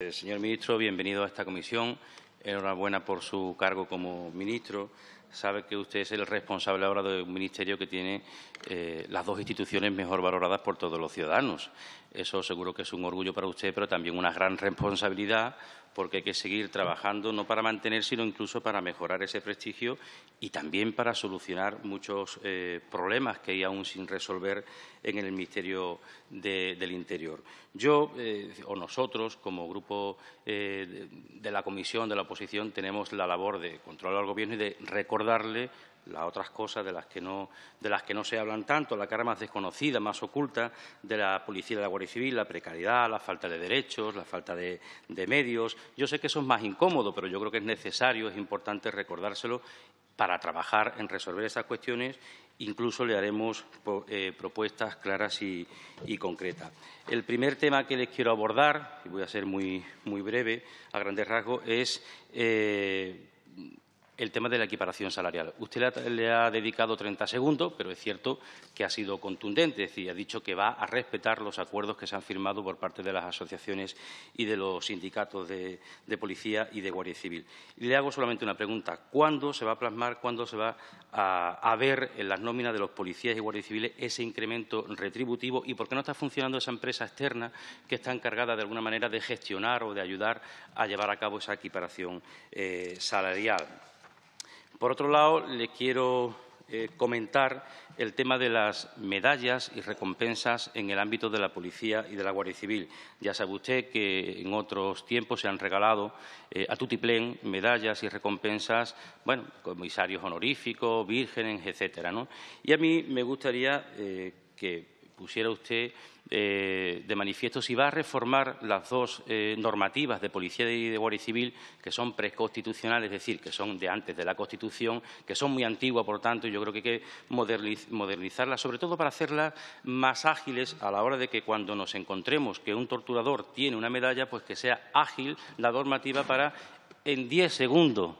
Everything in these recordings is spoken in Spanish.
Eh, señor ministro, bienvenido a esta comisión. Enhorabuena por su cargo como ministro sabe que usted es el responsable ahora de un ministerio que tiene eh, las dos instituciones mejor valoradas por todos los ciudadanos. Eso seguro que es un orgullo para usted, pero también una gran responsabilidad porque hay que seguir trabajando no para mantener, sino incluso para mejorar ese prestigio y también para solucionar muchos eh, problemas que hay aún sin resolver en el Ministerio del Interior. Yo eh, o nosotros, como grupo de la Comisión de la oposición, tenemos la labor de controlar al Gobierno y de recordar recordarle las otras cosas de las que no, de las que no se hablan tanto, la cara más desconocida, más oculta de la policía y de la Guardia Civil, la precariedad, la falta de derechos, la falta de, medios. Yo sé que eso es más incómodo, pero yo creo que es necesario, es importante recordárselo para trabajar en resolver esas cuestiones incluso le haremos eh, propuestas claras y, concretas. El primer tema que les quiero abordar, y voy a ser muy, breve, a grandes rasgos, es eh, el tema de la equiparación salarial. Usted le ha, dedicado 30 segundos, pero es cierto que ha sido contundente, es decir, ha dicho que va a respetar los acuerdos que se han firmado por parte de las asociaciones y de los sindicatos de, policía y de Guardia Civil. Y le hago solamente una pregunta. ¿Cuándo se va a plasmar, cuándo se va a, ver en las nóminas de los policías y guardia civiles ese incremento retributivo y por qué no está funcionando esa empresa externa que está encargada de alguna manera de gestionar o de ayudar a llevar a cabo esa equiparación eh, salarial? Por otro lado, le quiero eh, comentar el tema de las medallas y recompensas en el ámbito de la policía y de la Guardia Civil. Ya sabe usted que en otros tiempos se han regalado eh, a tutiplén medallas y recompensas, bueno, comisarios honoríficos, vírgenes, etcétera. Y a mí me gustaría eh, que pusiera usted eh, de manifiesto si va a reformar las dos eh, normativas de policía y de guardia civil que son preconstitucionales, es decir, que son de antes de la Constitución, que son muy antiguas, por tanto, yo creo que hay que modernizarlas, sobre todo para hacerlas más ágiles a la hora de que cuando nos encontremos que un torturador tiene una medalla, pues que sea ágil la normativa para en diez segundos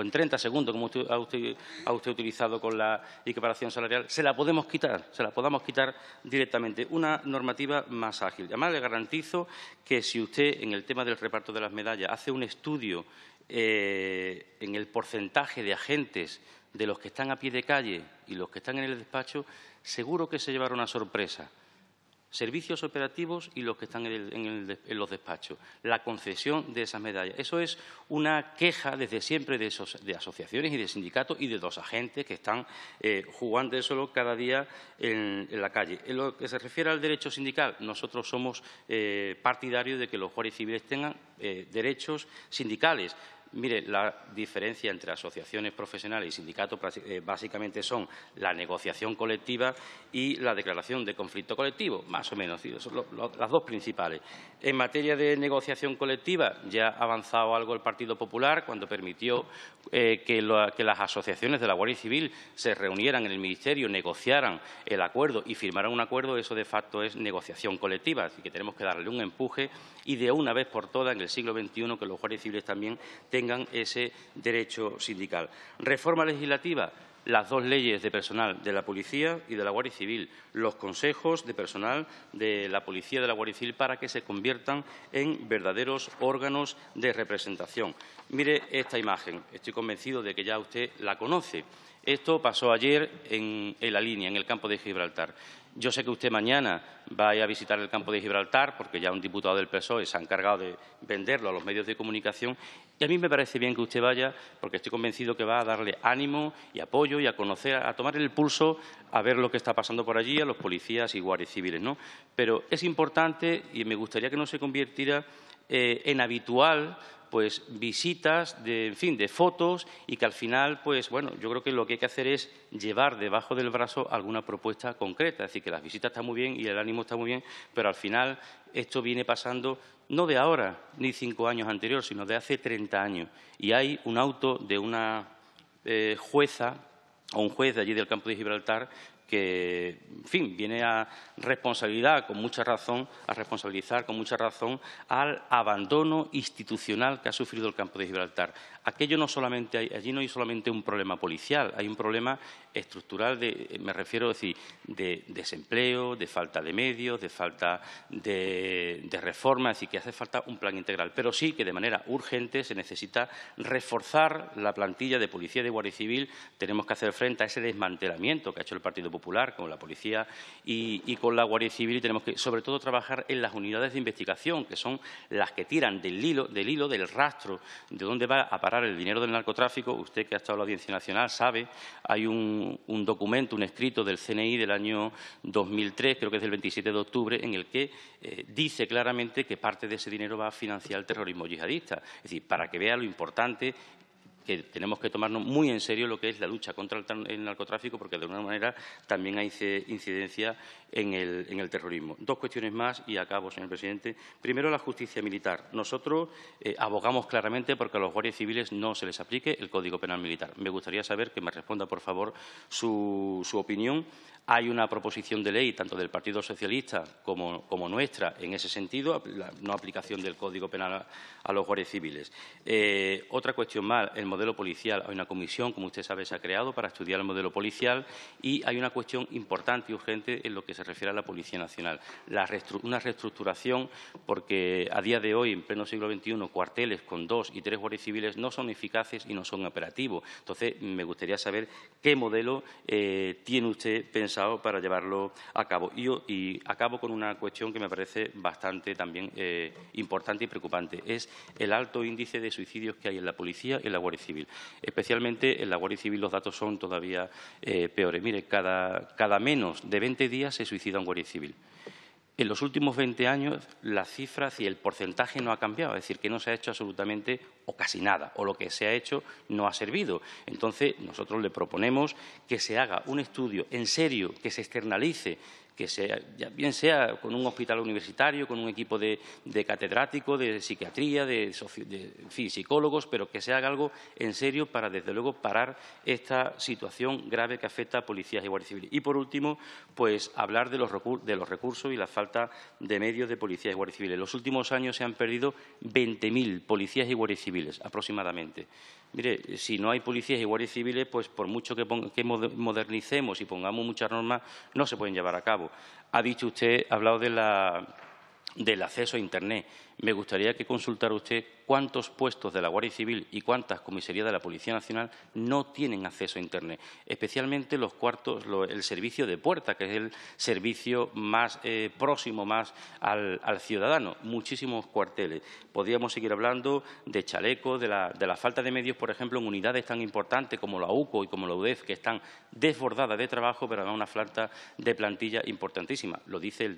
o en 30 segundos, como usted, ha, usted, utilizado con la equiparación salarial, se la podemos quitar, se la podamos quitar directamente. Una normativa más ágil. Además, le garantizo que si usted, en el tema del reparto de las medallas, hace un estudio eh, en el porcentaje de agentes de los que están a pie de calle y los que están en el despacho, seguro que se llevará una sorpresa servicios operativos y los que están en, los despachos, la concesión de esas medallas. Eso es una queja desde siempre de, asociaciones y de sindicatos y de dos agentes que están eh, jugando solo cada día en, la calle. En lo que se refiere al derecho sindical, nosotros somos eh, partidarios de que los jueces civiles tengan eh, derechos sindicales. Mire, la diferencia entre asociaciones profesionales y sindicatos eh, básicamente son la negociación colectiva y la declaración de conflicto colectivo, más o menos, son las dos principales. En materia de negociación colectiva ya ha avanzado algo el Partido Popular cuando permitió eh, que, las asociaciones de la Guardia Civil se reunieran en el Ministerio, negociaran el acuerdo y firmaran un acuerdo, eso de facto es negociación colectiva, así que tenemos que darle un empuje y de una vez por todas en el siglo XXI que los guardias civiles también tengan ese derecho sindical. Reforma legislativa, las dos leyes de personal de la Policía y de la Guardia Civil, los consejos de personal de la Policía y de la Guardia Civil para que se conviertan en verdaderos órganos de representación. Mire esta imagen, estoy convencido de que ya usted la conoce. Esto pasó ayer en, la línea, en el campo de Gibraltar. Yo sé que usted mañana va a visitar el campo de Gibraltar, porque ya un diputado del PSOE se ha encargado de venderlo a los medios de comunicación, y a mí me parece bien que usted vaya, porque estoy convencido que va a darle ánimo y apoyo y a conocer, a tomar el pulso, a ver lo que está pasando por allí, a los policías y guardias civiles. ¿no? Pero es importante, y me gustaría que no se convirtiera eh, en habitual pues visitas, de, en fin, de fotos y que al final, pues bueno, yo creo que lo que hay que hacer es llevar debajo del brazo alguna propuesta concreta. Es decir, que las visitas están muy bien y el ánimo está muy bien, pero al final esto viene pasando no de ahora ni cinco años anteriores, sino de hace 30 años. Y hay un auto de una eh, jueza o un juez de allí del campo de Gibraltar que, en fin, viene a responsabilidad, con mucha razón, a responsabilizar con mucha razón al abandono institucional que ha sufrido el campo de Gibraltar. Aquello no solamente, allí no hay solamente un problema policial, hay un problema estructural, me refiero a decir, de desempleo, de falta de medios, de falta de, de reforma, es decir, que hace falta un plan integral. Pero sí que de manera urgente se necesita reforzar la plantilla de policía y de Guardia Civil, tenemos que hacer frente a ese desmantelamiento que ha hecho el Partido Popular con la policía y, con la Guardia Civil y tenemos que, sobre todo, trabajar en las unidades de investigación, que son las que tiran del hilo, del hilo, del rastro de dónde va a parar el dinero del narcotráfico. Usted que ha estado en la Audiencia Nacional sabe, hay un, documento, un escrito del CNI del año 2003, creo que es del 27 de octubre, en el que eh, dice claramente que parte de ese dinero va a financiar el terrorismo yihadista. Es decir, para que vea lo importante tenemos que tomarnos muy en serio lo que es la lucha contra el, narcotráfico, porque de alguna manera también hay incidencia en el, terrorismo. Dos cuestiones más y acabo, señor presidente. Primero, la justicia militar. Nosotros eh, abogamos claramente porque a los guardias civiles no se les aplique el Código Penal Militar. Me gustaría saber que me responda, por favor, su, opinión. Hay una proposición de ley, tanto del Partido Socialista como, nuestra, en ese sentido, la no aplicación del Código Penal a, los guardias civiles. Eh, otra cuestión más, policial. Hay una comisión, como usted sabe, se ha creado para estudiar el modelo policial y hay una cuestión importante y urgente en lo que se refiere a la Policía Nacional. una reestructuración porque a día de hoy, en pleno siglo XXI, cuarteles con dos y tres guardias civiles no son eficaces y no son operativos. Entonces, me gustaría saber qué modelo eh, tiene usted pensado para llevarlo a cabo. Y, acabo con una cuestión que me parece bastante también eh, importante y preocupante. Es el alto índice de suicidios que hay en la policía y en la Guardia Civil. Especialmente en la Guardia Civil los datos son todavía eh, peores. Mire, cada, cada menos de 20 días se suicida un Guardia Civil. En los últimos 20 años las cifras y el porcentaje no ha cambiado, es decir, que no se ha hecho absolutamente o casi nada, o lo que se ha hecho no ha servido. Entonces, nosotros le proponemos que se haga un estudio en serio, que se externalice, que sea, bien sea con un hospital universitario, con un equipo de, de catedrático, de psiquiatría, de, psicólogos, pero que se haga algo en serio para, desde luego, parar esta situación grave que afecta a policías y guardias civiles. Y, por último, pues hablar de los, de los recursos y la falta de medios de policías y guardias civiles. En los últimos años se han perdido 20.000 policías y guardias civiles civiles, aproximadamente. Mire, si no hay policías y guardias civiles, pues por mucho que, modernicemos y pongamos muchas normas, no se pueden llevar a cabo. Ha dicho usted, ha hablado del acceso a Internet me gustaría que consultara usted cuántos puestos de la Guardia Civil y cuántas comisarías de la Policía Nacional no tienen acceso a Internet, especialmente los cuartos, el servicio de puerta, que es el servicio más eh, próximo más al, ciudadano. Muchísimos cuarteles. Podríamos seguir hablando de chalecos, de la, falta de medios, por ejemplo, en unidades tan importantes como la UCO y como la UDEF, que están desbordadas de trabajo, pero además una falta de plantilla importantísima. Lo dice el,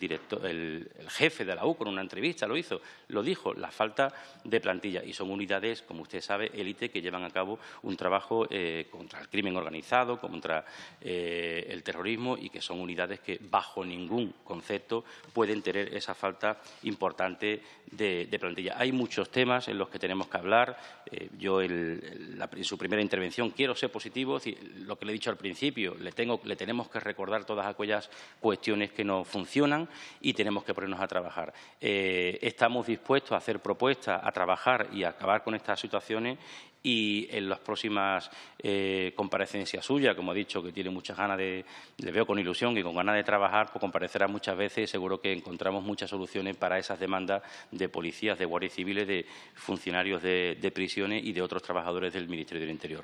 el jefe de la UCO en una entrevista, lo hizo lo dijo, la falta de plantilla. Y son unidades, como usted sabe, élite que llevan a cabo un trabajo eh, contra el crimen organizado, contra eh, el terrorismo y que son unidades que bajo ningún concepto pueden tener esa falta importante de, plantilla. Hay muchos temas en los que tenemos que hablar. Eh, yo en su primera intervención quiero ser positivo, lo que le he dicho al principio, le, tengo, le tenemos que recordar todas aquellas cuestiones que no funcionan y tenemos que ponernos a trabajar. estamos puesto a hacer propuestas, a trabajar y a acabar con estas situaciones y en las próximas eh, comparecencias suyas, como ha dicho, que tiene muchas ganas de, le veo con ilusión y con ganas de trabajar, pues comparecerá muchas veces y seguro que encontramos muchas soluciones para esas demandas de policías, de guardias civiles, de funcionarios de prisiones y de otros trabajadores del Ministerio del Interior.